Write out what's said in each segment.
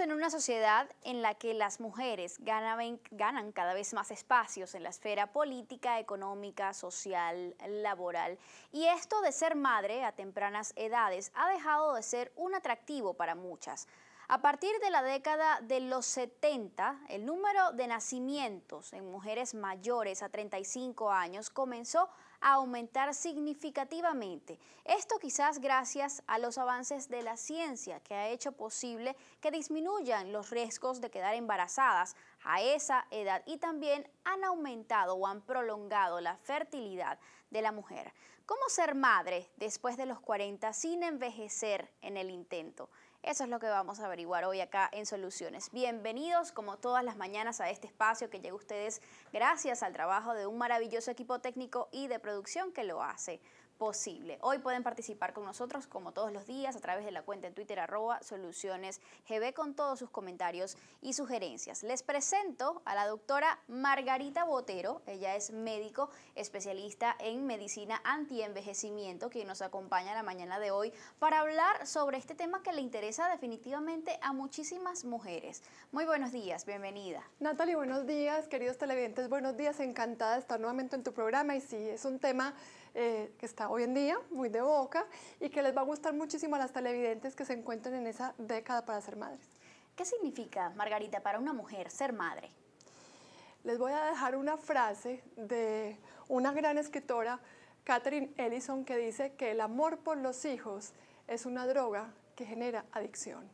en una sociedad en la que las mujeres ganan, cada vez más espacios en la esfera política, económica, social, laboral. Y esto de ser madre a tempranas edades ha dejado de ser un atractivo para muchas. A partir de la década de los 70, el número de nacimientos en mujeres mayores a 35 años comenzó a a aumentar significativamente. Esto quizás gracias a los avances de la ciencia que ha hecho posible que disminuyan los riesgos de quedar embarazadas a esa edad y también han aumentado o han prolongado la fertilidad de la mujer. ¿Cómo ser madre después de los 40 sin envejecer en el intento? Eso es lo que vamos a averiguar hoy acá en Soluciones. Bienvenidos como todas las mañanas a este espacio que llega a ustedes gracias al trabajo de un maravilloso equipo técnico y de producción que lo hace posible. Hoy pueden participar con nosotros como todos los días a través de la cuenta en Twitter arroba solucionesgb con todos sus comentarios y sugerencias. Les presento a la doctora Margarita Botero, ella es médico especialista en medicina antienvejecimiento que nos acompaña la mañana de hoy para hablar sobre este tema que le interesa definitivamente a muchísimas mujeres. Muy buenos días, bienvenida. Natalie, buenos días, queridos televidentes, buenos días, encantada de estar nuevamente en tu programa y sí, es un tema eh, que está hoy en día muy de boca y que les va a gustar muchísimo a las televidentes que se encuentren en esa década para ser madres. ¿Qué significa, Margarita, para una mujer ser madre? Les voy a dejar una frase de una gran escritora, Catherine Ellison, que dice que el amor por los hijos es una droga que genera adicción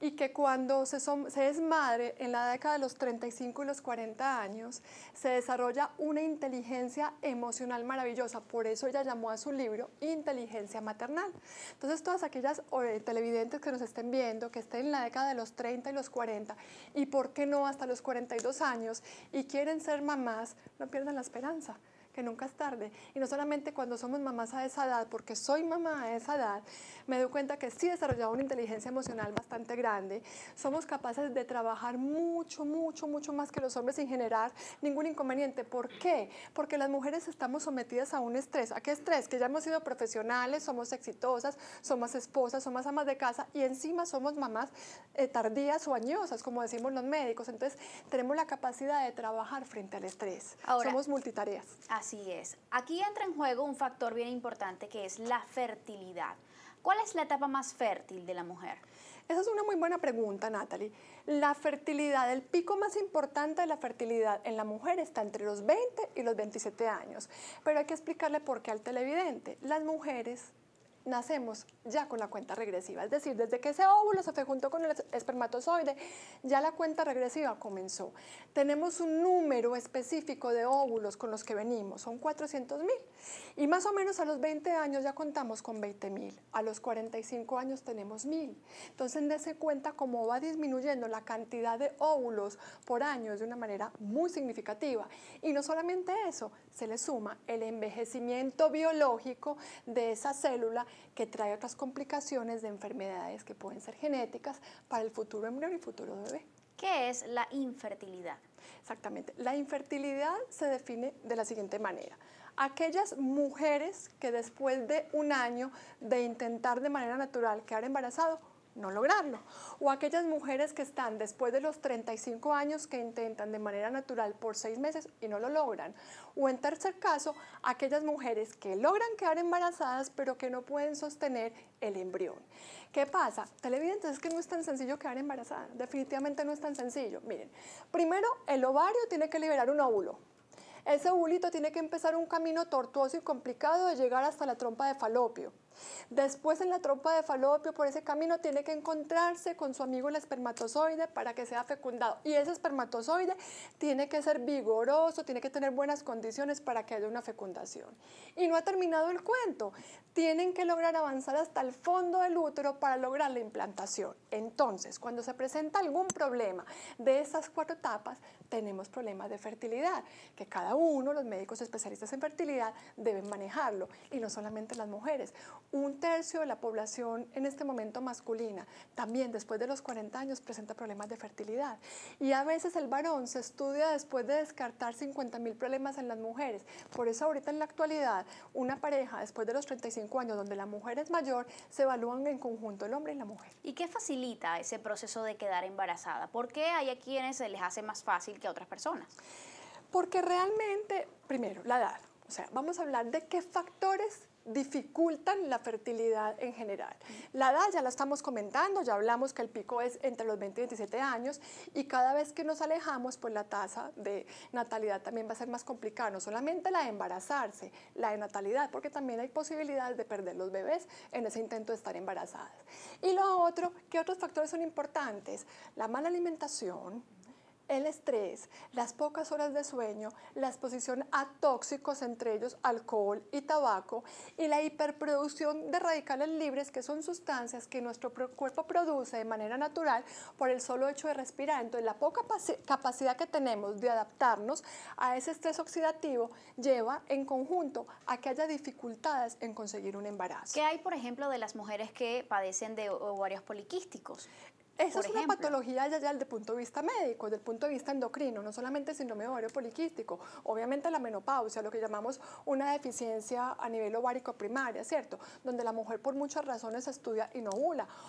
y que cuando se, es madre en la década de los 35 y los 40 años, se desarrolla una inteligencia emocional maravillosa. Por eso ella llamó a su libro Inteligencia Maternal. Entonces, todas aquellas eh, televidentes que nos estén viendo, que estén en la década de los 30 y los 40, y por qué no hasta los 42 años, y quieren ser mamás, no pierdan la esperanza nunca es tarde. Y no solamente cuando somos mamás a esa edad, porque soy mamá a esa edad, me doy cuenta que sí he desarrollado una inteligencia emocional bastante grande. Somos capaces de trabajar mucho, mucho, mucho más que los hombres sin generar ningún inconveniente. ¿Por qué? Porque las mujeres estamos sometidas a un estrés. ¿A qué estrés? Que ya hemos sido profesionales, somos exitosas, somos esposas, somos amas de casa y encima somos mamás eh, tardías o añosas, como decimos los médicos. Entonces, tenemos la capacidad de trabajar frente al estrés. somos multitareas. Así Así es. Aquí entra en juego un factor bien importante que es la fertilidad. ¿Cuál es la etapa más fértil de la mujer? Esa es una muy buena pregunta, Natalie. La fertilidad, el pico más importante de la fertilidad en la mujer está entre los 20 y los 27 años. Pero hay que explicarle por qué al televidente. Las mujeres nacemos ya con la cuenta regresiva, es decir, desde que ese óvulo se fue junto con el espermatozoide, ya la cuenta regresiva comenzó. Tenemos un número específico de óvulos con los que venimos, son 400 mil, y más o menos a los 20 años ya contamos con 20 mil, a los 45 años tenemos mil. Entonces, ese cuenta cómo va disminuyendo la cantidad de óvulos por año de una manera muy significativa. Y no solamente eso, se le suma el envejecimiento biológico de esa célula que trae otras complicaciones de enfermedades que pueden ser genéticas para el futuro embrión y futuro bebé. ¿Qué es la infertilidad? Exactamente. La infertilidad se define de la siguiente manera. Aquellas mujeres que después de un año de intentar de manera natural quedar embarazado, no lograrlo. O aquellas mujeres que están después de los 35 años que intentan de manera natural por seis meses y no lo logran. O en tercer caso, aquellas mujeres que logran quedar embarazadas pero que no pueden sostener el embrión. ¿Qué pasa? Televidentes, es que no es tan sencillo quedar embarazada. Definitivamente no es tan sencillo. Miren, primero el ovario tiene que liberar un óvulo. Ese ovulito tiene que empezar un camino tortuoso y complicado de llegar hasta la trompa de falopio Después en la trompa de falopio, por ese camino, tiene que encontrarse con su amigo el espermatozoide para que sea fecundado. Y ese espermatozoide tiene que ser vigoroso, tiene que tener buenas condiciones para que haya una fecundación. Y no ha terminado el cuento. Tienen que lograr avanzar hasta el fondo del útero para lograr la implantación. Entonces, cuando se presenta algún problema de esas cuatro etapas, tenemos problemas de fertilidad, que cada uno, los médicos especialistas en fertilidad, deben manejarlo, y no solamente las mujeres un tercio de la población en este momento masculina, también después de los 40 años, presenta problemas de fertilidad. Y a veces el varón se estudia después de descartar mil problemas en las mujeres. Por eso ahorita en la actualidad, una pareja después de los 35 años, donde la mujer es mayor, se evalúan en conjunto el hombre y la mujer. ¿Y qué facilita ese proceso de quedar embarazada? ¿Por qué hay a quienes se les hace más fácil que a otras personas? Porque realmente, primero, la edad. O sea, vamos a hablar de qué factores dificultan la fertilidad en general. La edad ya la estamos comentando, ya hablamos que el pico es entre los 20 y 27 años y cada vez que nos alejamos, pues la tasa de natalidad también va a ser más complicada, no solamente la de embarazarse, la de natalidad, porque también hay posibilidades de perder los bebés en ese intento de estar embarazadas. Y lo otro, ¿qué otros factores son importantes? La mala alimentación, el estrés, las pocas horas de sueño, la exposición a tóxicos, entre ellos alcohol y tabaco, y la hiperproducción de radicales libres, que son sustancias que nuestro cuerpo produce de manera natural por el solo hecho de respirar. Entonces, la poca capacidad que tenemos de adaptarnos a ese estrés oxidativo lleva en conjunto a que haya dificultades en conseguir un embarazo. ¿Qué hay, por ejemplo, de las mujeres que padecen de ovarios poliquísticos? Esa es una patología ya, ya desde punto de vista médico, desde el punto de vista endocrino, no solamente síndrome ovario poliquístico, obviamente la menopausia, lo que llamamos una deficiencia a nivel ovárico primaria, ¿cierto? Donde la mujer por muchas razones estudia y no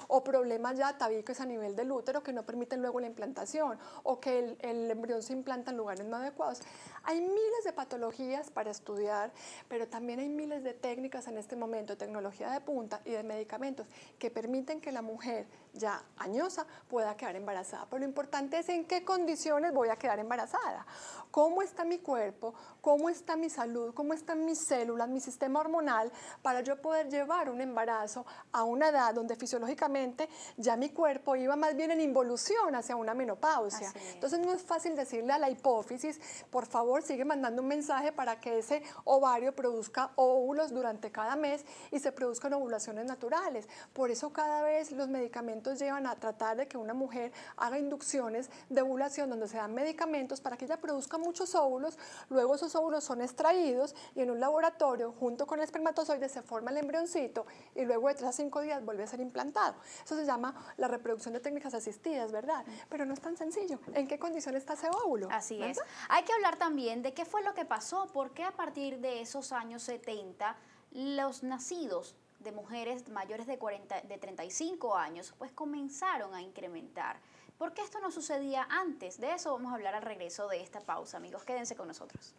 o problemas ya tabiques a nivel del útero que no permiten luego la implantación, o que el, embrión se implanta en lugares no adecuados. Hay miles de patologías para estudiar, pero también hay miles de técnicas en este momento, tecnología de punta y de medicamentos que permiten que la mujer ya añosa, pueda quedar embarazada. Pero lo importante es en qué condiciones voy a quedar embarazada. ¿Cómo está mi cuerpo? ¿Cómo está mi salud? ¿Cómo están mis células, mi sistema hormonal? Para yo poder llevar un embarazo a una edad donde fisiológicamente ya mi cuerpo iba más bien en involución hacia una menopausia. Entonces no es fácil decirle a la hipófisis, por favor sigue mandando un mensaje para que ese ovario produzca óvulos durante cada mes y se produzcan ovulaciones naturales. Por eso cada vez los medicamentos llevan a tratar de que una mujer haga inducciones de ovulación donde se dan medicamentos para que ella produzca muchos óvulos, luego esos óvulos son extraídos y en un laboratorio junto con el espermatozoide se forma el embrioncito y luego de 3 a 5 días vuelve a ser implantado. Eso se llama la reproducción de técnicas asistidas, ¿verdad? Pero no es tan sencillo. ¿En qué condición está ese óvulo? Así es. Hay que hablar también de qué fue lo que pasó, por qué a partir de esos años 70 los nacidos de mujeres mayores de, 40, de 35 años, pues comenzaron a incrementar. ¿Por qué esto no sucedía antes? De eso vamos a hablar al regreso de esta pausa. Amigos, quédense con nosotros.